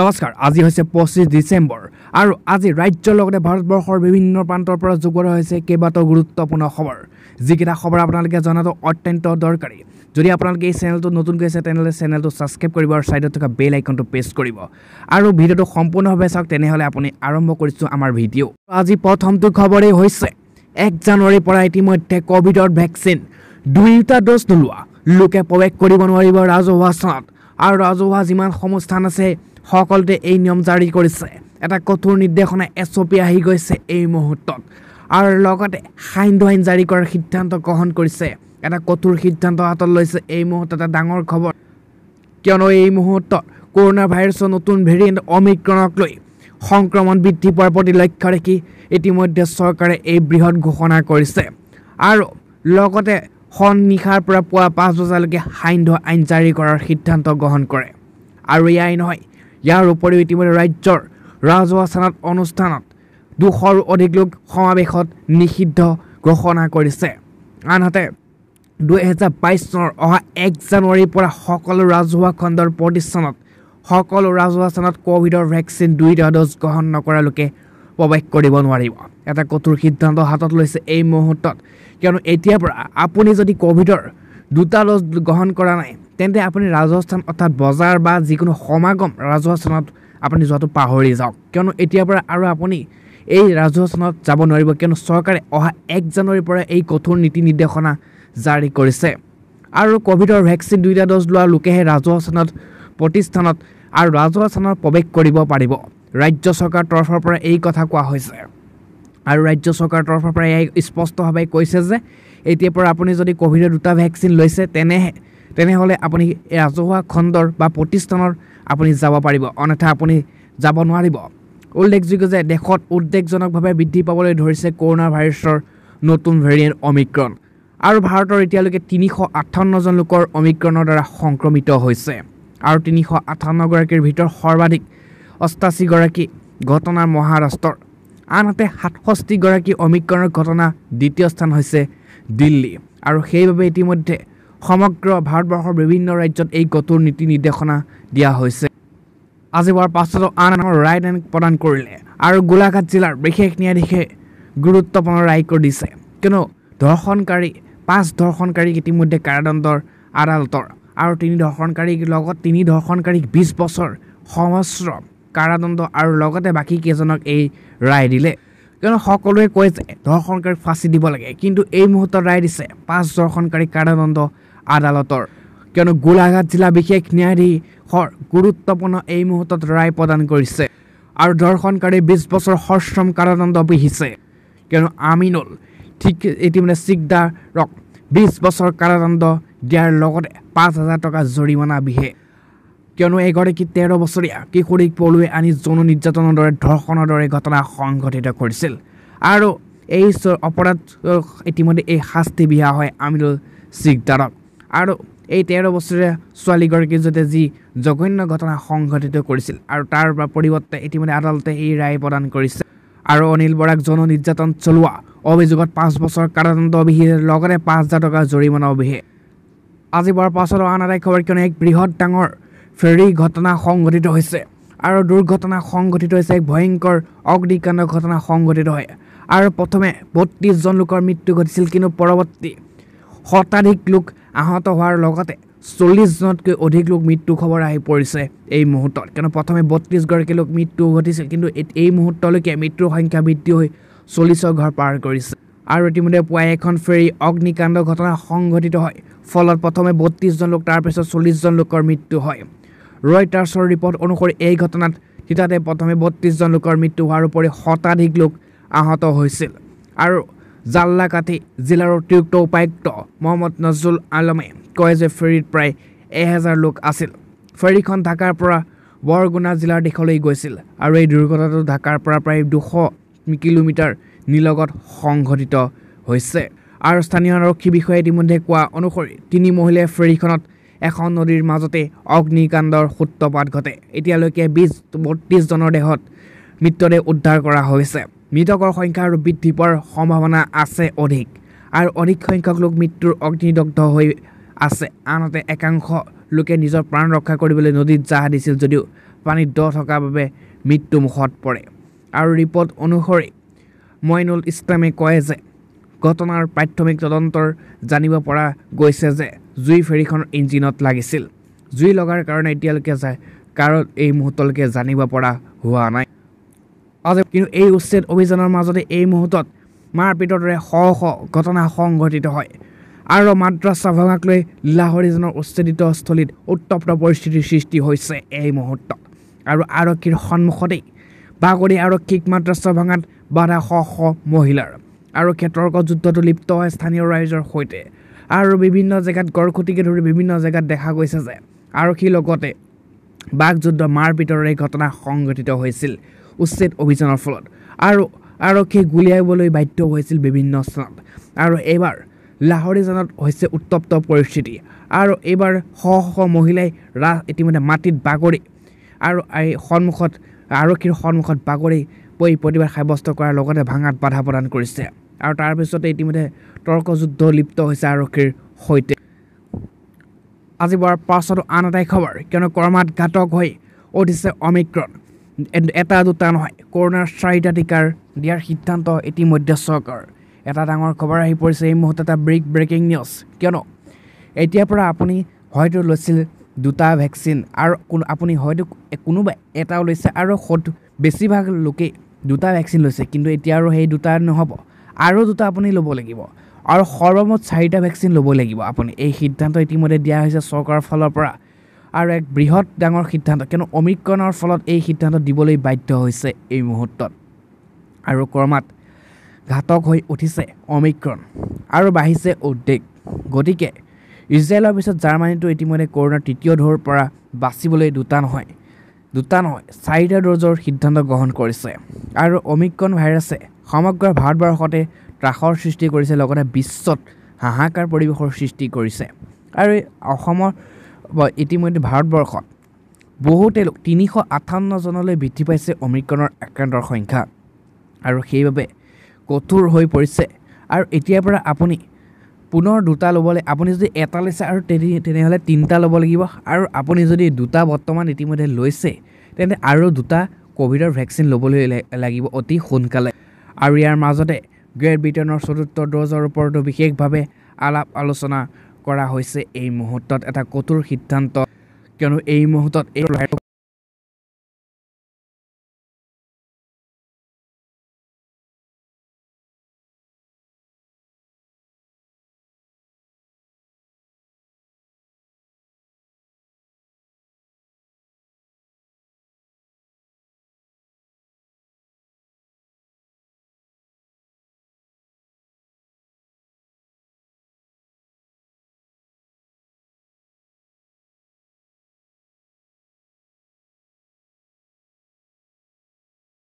নমস্কাৰ আজি হৈছে পঁচিছ ডিচেম্বৰ আৰু আজি ৰাজ্যৰ লগতে ভাৰতবৰ্ষৰ বিভিন্ন প্ৰান্তৰ পৰা যোগোৱা হৈছে কেইবাটাও গুৰুত্বপূৰ্ণ খবৰ যিকেইটা খবৰ আপোনালোকে জনাটো অত্যন্ত দৰকাৰী যদি আপোনালোকে এই চেনেলটো নতুনকৈ আছে তেনেহ'লে চেনেলটো ছাবস্ক্ৰাইব কৰিব আৰু ছাইডত থকা বেল আইকনটো প্ৰেছ কৰিব আৰু ভিডিঅ'টো সম্পূৰ্ণভাৱে চাওক তেনেহ'লে আপুনি আৰম্ভ কৰিছোঁ আমাৰ ভিডিঅ' আজি প্ৰথমটো খবৰেই হৈছে এক জানুৱাৰীৰ পৰা ইতিমধ্যে ক'ভিডৰ ভেকচিন দুয়োটা ড'জ নোলোৱা লোকে প্ৰৱেশ কৰিব নোৱাৰিব ৰাজহুৱা স্থানত আৰু ৰাজহুৱা যিমানসমূহ স্থান আছে সকলোতে এই নিয়ম জাৰি কৰিছে এটা কঠোৰ নিৰ্দেশনা এছ অ' পি আহি গৈছে এই মুহূৰ্তত আৰু লগতে সান্ধ্য আইন জাৰি কৰাৰ সিদ্ধান্ত গ্ৰহণ কৰিছে এটা কঠোৰ সিদ্ধান্ত হাতত লৈছে এই মুহূৰ্তত এটা ডাঙৰ খবৰ কিয়নো এই মুহূৰ্তত কৰোণা ভাইৰাছৰ নতুন ভেৰিয়েণ্ট অমিক্ৰণক লৈ সংক্ৰমণ বৃদ্ধি পোৱাৰ প্ৰতি লক্ষ্য ৰাখি ইতিমধ্যে চৰকাৰে এই বৃহৎ ঘোষণা কৰিছে আৰু লগতে সন্নিশাৰ পৰা পুৱা পাঁচ বজালৈকে সান্ধ্য আইন জাৰি কৰাৰ সিদ্ধান্ত গ্ৰহণ কৰে আৰু এয়াই নহয় ইয়াৰ উপৰিও ইতিমধ্যে ৰাজ্যৰ ৰাজহুৱা স্থানত অনুষ্ঠানত দুশৰো অধিক লোক সমাৱেশত নিষিদ্ধ ঘোষণা কৰিছে আনহাতে দুহেজাৰ বাইছ চনৰ অহা এক জানুৱাৰীৰ পৰা সকলো ৰাজহুৱা খণ্ডৰ প্ৰতিষ্ঠানত সকলো ৰাজহুৱা স্থানত ক'ভিডৰ ভেকচিন দুইটা ড'জ গ্ৰহণ নকৰা লোকে প্ৰৱেশ কৰিব নোৱাৰিব এটা কঠোৰ সিদ্ধান্ত হাতত লৈছে এই মুহূৰ্তত কিয়নো এতিয়াৰ পৰা আপুনি যদি ক'ভিডৰ দুটা ড'জ গ্ৰহণ কৰা নাই তেন্তে আপুনি ৰাজহুৱা অৰ্থাৎ বজাৰ বা যিকোনো সমাগম ৰাজহুৱা স্থানত আপুনি যোৱাটো পাহৰি যাওক কিয়নো এতিয়াৰ পৰা আৰু আপুনি এই ৰাজহুৱা স্থানত যাব নোৱাৰিব কিয়নো চৰকাৰে অহা এক জানুৱাৰীৰ পৰা এই কঠোৰ নীতি নিৰ্দেশনা জাৰি কৰিছে আৰু ক'ভিডৰ ভেকচিন দুয়োটা ড'জ লোৱা লোকেহে ৰাজহুৱা স্থানত প্ৰতিষ্ঠানত আৰু ৰাজহুৱা স্থানত প্ৰৱেশ কৰিব পাৰিব ৰাজ্য চৰকাৰৰ তৰফৰ পৰা এই কথা কোৱা হৈছে আৰু ৰাজ্য চৰকাৰৰ তৰফৰ পৰা এই স্পষ্টভাৱে কৈছে যে এতিয়াৰ পৰা আপুনি যদি ক'ভিডৰ দুটা ভেকচিন লৈছে তেনেহে তেনেহ'লে আপুনি ৰাজহুৱা খণ্ডৰ বা প্ৰতিষ্ঠানৰ আপুনি যাব পাৰিব অন্যথা আপুনি যাব নোৱাৰিব উল্লেখযোগ্য যে দেশত উদ্বেগজনকভাৱে বৃদ্ধি পাবলৈ ধৰিছে কৰোণা ভাইৰাছৰ নতুন ভেৰিয়েণ্ট অমিক্ৰণ আৰু ভাৰতৰ এতিয়ালৈকে তিনিশ আঠাৱন্নজন লোকৰ অমিক্ৰণৰ দ্বাৰা সংক্ৰমিত হৈছে আৰু তিনিশ আঠাৱন্নগৰাকীৰ ভিতৰত সৰ্বাধিক অষ্টাশীগৰাকী ঘটনা মহাৰাষ্ট্ৰৰ আনহাতে সাতষষ্ঠিগৰাকী অমিক্ৰণৰ ঘটনা দ্বিতীয় স্থান হৈছে দিল্লী আৰু সেইবাবে ইতিমধ্যে সমগ্ৰ ভাৰতবৰ্ষৰ বিভিন্ন ৰাজ্যত এই কঠোৰ নীতি নিৰ্দেশনা দিয়া হৈছে আজি হোৱাৰ পাছতো আন আনৰ ৰায়দান প্ৰদান কৰিলে আৰু গোলাঘাট জিলাৰ বিশেষ ন্যায়াধীশে গুৰুত্বপূৰ্ণ ৰায় কৰি দিছে কিয়নো ধৰ্ষণকাৰী পাঁচ ধৰ্ষণকাৰীক ইতিমধ্যে কাৰাদণ্ডৰ আদালতৰ আৰু তিনি ধৰ্ষণকাৰীৰ লগত তিনি ধৰ্ষণকাৰীক বিছ বছৰ সমস্ৰ কাৰাদণ্ড আৰু লগতে বাকী কেইজনক এই ৰায় দিলে কিয়নো সকলোৱে কয় যে ধৰ্ষণকাৰীক ফাঁচি দিব লাগে কিন্তু এই মুহূৰ্তত ৰায় দিছে পাঁচ ধৰ্ষণকাৰীক কাৰাদণ্ড আদালতৰ কিয়নো গোলাঘাট জিলা বিশেষ ন্যায়াধীশৰ গুৰুত্বপূৰ্ণ এই মুহূৰ্তত ৰায় প্ৰদান কৰিছে আৰু দৰ্শনকাৰী বিছ বছৰ সশ্ৰম কাৰাদণ্ড পিহিছে কিয়নো আমিনুল ঠিক ইতিমধ্যে চিকদাৰক বিছ বছৰ কাৰাদণ্ড দিয়াৰ লগতে পাঁচ হাজাৰ টকা জৰিমনা বিহে কিয়নো এগৰাকী তেৰ বছৰীয়া কিশোৰীক পলুৱে আনি যৌন নিৰ্যাতনৰ দৰে ধৰ্ষণৰ দৰে ঘটনা সংঘটিত কৰিছিল আৰু এই অপৰাধ ইতিমধ্যে এই শাস্তি বিহা হয় আমিনুল চিকদাৰক আৰু এই তেৰ বছৰীয়া ছোৱালীগৰাকীৰ জৰিয়তে যি জঘন্য ঘটনা সংঘটিত কৰিছিল আৰু তাৰ পৰিৱৰ্তে ইতিমধ্যে আদালতে এই ৰায় প্ৰদান কৰিছে আৰু অনিল বৰাক জন নিৰ্যাতন চলোৱা অভিযোগত পাঁচ বছৰ কাৰাদণ্ড অবিহে লগতে পাঁচ হাজাৰ টকা জৰিমনা অবিহে আজি বৰ পাছত আন এটা খবৰ কিয়নো এক বৃহৎ ডাঙৰ ফেৰী ঘটনা সংঘটিত হৈছে আৰু দুৰ্ঘটনা সংঘটিত হৈছে এক ভয়ংকৰ অগ্নিকাণ্ড ঘটনা সংঘটিত হয় আৰু প্ৰথমে বত্ৰিছজন লোকৰ মৃত্যু ঘটিছিল কিন্তু পৰৱৰ্তী শতাধিক লোক আহত হোৱাৰ লগতে চল্লিছজনতকৈ অধিক লোক মৃত্যু খবৰ আহি পৰিছে এই মুহূৰ্তত কিয়নো প্ৰথমে বত্ৰিছগৰাকী লোক মৃত্যু ঘটিছিল কিন্তু এই মুহূৰ্তলৈকে মৃত্যুৰ সংখ্যা বৃদ্ধি হৈ চল্লিছৰ ঘৰ পাৰ কৰিছে আৰু ইতিমধ্যে পুৱাই এখন ফেৰী অগ্নিকাণ্ড ঘটনা সংঘটিত হয় ফলত প্ৰথমে বত্ৰিছজন লোক তাৰপিছত চল্লিছজন লোকৰ মৃত্যু হয় ৰয়টাৰ্ছৰ ৰিপৰ্ট অনুসৰি এই ঘটনাত তিতাতে প্ৰথমে বত্ৰিছজন লোকৰ মৃত্যু হোৱাৰ উপৰি শতাধিক লোক আহত হৈছিল আৰু জাল্লাকাটি জিলাৰ অতিৰিক্ত উপায়ুক্ত মহম্মদ নজৰুল আলমে কয় যে ফেৰীত প্ৰায় এহেজাৰ লোক আছিল ফেৰীখন ঢাকাৰ পৰা বৰগুণা জিলাৰ দিশলৈ গৈছিল আৰু এই দুৰ্ঘটনাটো ঢাকাৰ পৰা প্ৰায় দুশ কিলোমিটাৰ নিলগত সংঘটিত হৈছে আৰু স্থানীয় আৰক্ষী বিষয়াই ইতিমধ্যে কোৱা অনুসৰি তিনি মহিলাই ফেৰীখনত এখন নদীৰ মাজতে অগ্নিকাণ্ডৰ সূত্ৰপাত ঘটে এতিয়ালৈকে বিছ বত্ৰিছজনৰ দেহত মৃতদেহ উদ্ধাৰ কৰা হৈছে মৃতকৰ সংখ্যা আৰু বৃদ্ধি পোৱাৰ সম্ভাৱনা আছে অধিক আৰু অধিক সংখ্যক লোক মৃত্যুৰ অগ্নিদগ্ধ হৈ আছে আনহাতে একাংশ লোকে নিজৰ প্ৰাণ ৰক্ষা কৰিবলৈ নদীত জাহ দিছিল যদিও পানীত দ থকাৰ বাবে মৃত্যুমুখত পৰে আৰু ৰিপৰ্ট অনুসৰি মইনুল ইছলামে কয় যে ঘটনাৰ প্ৰাথমিক তদন্তৰ জানিব পৰা গৈছে যে জুই ফেৰীখন ইঞ্জিনত লাগিছিল জুই লগাৰ কাৰণে এতিয়ালৈকে যায় কাৰণ এই মুহূৰ্তলৈকে জানিব পৰা হোৱা নাই আছে কিন্তু এই উচ্ছেদ অভিযানৰ মাজতে এই মুহূৰ্তত মাৰপিটৰ দৰে শ শ ঘটনা সংঘটিত হয় আৰু মাদ্ৰাছা ভাঙাক লৈ লাহৰিজনৰ উচ্ছেদিত স্থলীত উত্তপ্ত পৰিস্থিতিৰ সৃষ্টি হৈছে এই মুহূৰ্তত আৰু আৰক্ষীৰ সন্মুখতেই বাগৰি আৰক্ষীক মাদ্ৰাছা ভাঙাত বাধা শ শ মহিলাৰ আৰু ক্ষেত্ৰৰ্ক যুদ্ধটো লিপ্ত হয় স্থানীয় ৰাইজৰ সৈতে আৰু বিভিন্ন জেগাত গড় গড়খুটিকে ধৰি বিভিন্ন জেগাত দেখা গৈছে যে আৰক্ষীৰ লগতে বাঘযুদ্ধ মাৰপিটৰ এই ঘটনা সংঘটিত হৈছিল উচ্ছেদ অভিযানৰ ফলত আৰু আৰক্ষীয়ে গুলীয়াবলৈ বাধ্য হৈছিল বিভিন্ন স্থানত আৰু এইবাৰ লাহৰি জানত হৈছে উত্তপ্ত পৰিস্থিতি আৰু এইবাৰ শ শ মহিলাই ৰা ইতিমধ্যে মাটিত বাগৰি আৰু এই সন্মুখত আৰক্ষীৰ সন্মুখত বাগৰি পৰি প্ৰতিবাদ সাব্যস্ত কৰাৰ লগতে ভাঙাত বাধা প্ৰদান কৰিছে আৰু তাৰপিছতে ইতিমধ্যে তৰ্কযুদ্ধ লিপ্ত হৈছে আৰক্ষীৰ সৈতে আজি বাৰ পাছতো আন এটাই খবৰ কিয়নো কৰ্মাত ঘাতক হৈ উঠিছে অমিক্ৰণ এটা দুটা নহয় কৰোণাৰ চাৰিটা টীকাৰ দিয়াৰ সিদ্ধান্ত ইতিমধ্যে চৰকাৰৰ এটা ডাঙৰ খবৰ আহি পৰিছে এই মুহূৰ্তত এটা ব্ৰেক ব্ৰেকিং নিউজ কিয়নো এতিয়াৰ পৰা আপুনি হয়তো লৈছিল দুটা ভেকচিন আৰু কোনো আপুনি হয়তো কোনোবা এটাও লৈছে আৰু সদ বেছিভাগ লোকেই দুটা ভেকচিন লৈছে কিন্তু এতিয়া আৰু সেই দুটা নহ'ব আৰু দুটা আপুনি ল'ব লাগিব আৰু সৰ্বমুঠ চাৰিটা ভেকচিন ল'ব লাগিব আপুনি এই সিদ্ধান্ত ইতিমধ্যে দিয়া হৈছে চৰকাৰৰ ফালৰ পৰা আৰু এক বৃহৎ ডাঙৰ সিদ্ধান্ত কিয়নো অমিক্ৰণৰ ফলত এই সিদ্ধান্ত দিবলৈ বাধ্য হৈছে এই মুহূৰ্তত আৰু ক্ৰমাত ঘাতক হৈ উঠিছে অমিক্ৰণ আৰু বাঢ়িছে উদ্বেগ গতিকে ইজৰাইলৰ পিছত জাৰ্মানীটো ইতিমধ্যে কৰোণাৰ তৃতীয় ঢৌৰ পৰা বাচিবলৈ দুটা নহয় দুটা নহয় চাৰিটা ড'জৰ সিদ্ধান্ত গ্ৰহণ কৰিছে আৰু অমিক্ৰণ ভাইৰাছে সমগ্ৰ ভাৰতবৰ্ষতে ত্ৰাসৰ সৃষ্টি কৰিছে লগতে বিশ্বত হাহাকাৰ পৰিৱেশৰ সৃষ্টি কৰিছে আৰু অসমৰ ইতিমধ্যে ভাৰতবৰ্ষত বহুতে লোক তিনিশ আঠাৱন্নজনলৈ বৃদ্ধি পাইছে অমিক্ৰণৰ আক্ৰান্তৰ সংখ্যা আৰু সেইবাবে কঠোৰ হৈ পৰিছে আৰু এতিয়াৰ পৰা আপুনি পুনৰ দুটা ল'বলৈ আপুনি যদি এটা লৈছে আৰু তেনে তেনেহ'লে তিনিটা ল'ব লাগিব আৰু আপুনি যদি দুটা বৰ্তমান ইতিমধ্যে লৈছে তেন্তে আৰু দুটা ক'ভিডৰ ভেকচিন ল'বলৈ লাগিব অতি সোনকালে আৰু ইয়াৰ মাজতে গ্ৰেট ব্ৰিটেইনৰ চতুৰ্থ ড'জৰ ওপৰতো বিশেষভাৱে আলাপ আলোচনা কৰা হৈছে এই মুহূৰ্তত এটা কঠোৰ সিদ্ধান্ত কিয়নো এই মুহূৰ্তত এই